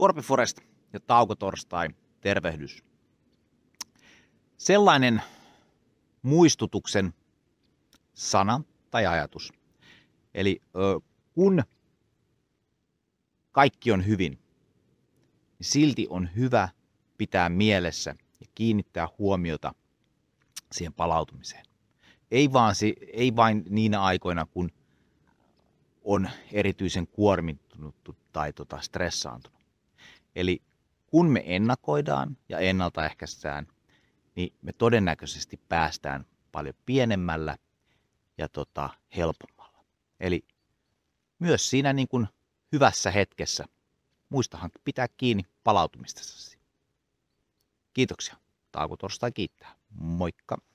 Korpiforest ja tauko torstai tervehdys. Sellainen muistutuksen sana tai ajatus. Eli kun kaikki on hyvin, niin silti on hyvä pitää mielessä ja kiinnittää huomiota siihen palautumiseen. Ei, vaan, ei vain niinä aikoina, kun on erityisen kuormittunut tai tota stressaantunut Eli kun me ennakoidaan ja ennaltaehkäistään, niin me todennäköisesti päästään paljon pienemmällä ja tota, helpommalla. Eli myös siinä niin kuin hyvässä hetkessä muistahan pitää kiinni palautumistasi. Kiitoksia. Taako torstai kiittää. Moikka.